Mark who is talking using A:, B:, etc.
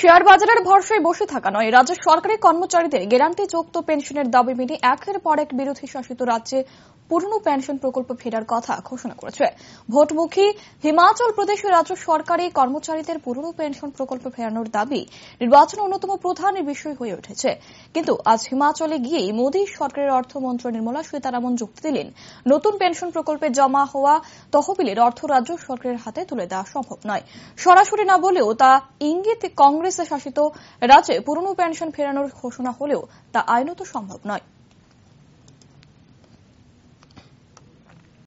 A: share বাজারের ভরসায় বসে থাকা নয় রাজ্য সরকারি কর্মচারীদের গ্যারান্টি যুক্ত পেনশনের দাবি মেনে একের পর এক বিরোধী শাসিত রাজ্যে পুরনো পেনশন প্রকল্প ফেরার কথা ঘোষণা করেছে ভোটমুখী হিমাচল প্রদেশ রাজ্য সরকারি কর্মচারীদের পুরনো পেনশন প্রকল্প ফেরানোর দাবি নির্বাচন অন্যতম প্রধান বিষয় হয়ে উঠেছে কিন্তু আজ হিমাচলে গিয়ে মোদী সরকারের অর্থমন্ত্রী নির্মলা সীতারামন যুক্তি দিলেন নতুন পেনশন প্রকল্পে জমা হওয়া তহবিলের অর্থ রাজ্য সরকারের হাতে তুলে দেওয়া সম্ভব নয় সরাসরি না বলেও তা ইঙ্গিত কংগ্রেস শাসিত রাজ্যে পুরনো পেনশন ফেরানোর ঘোষণা হলেও তা আইনত সম্ভব নয়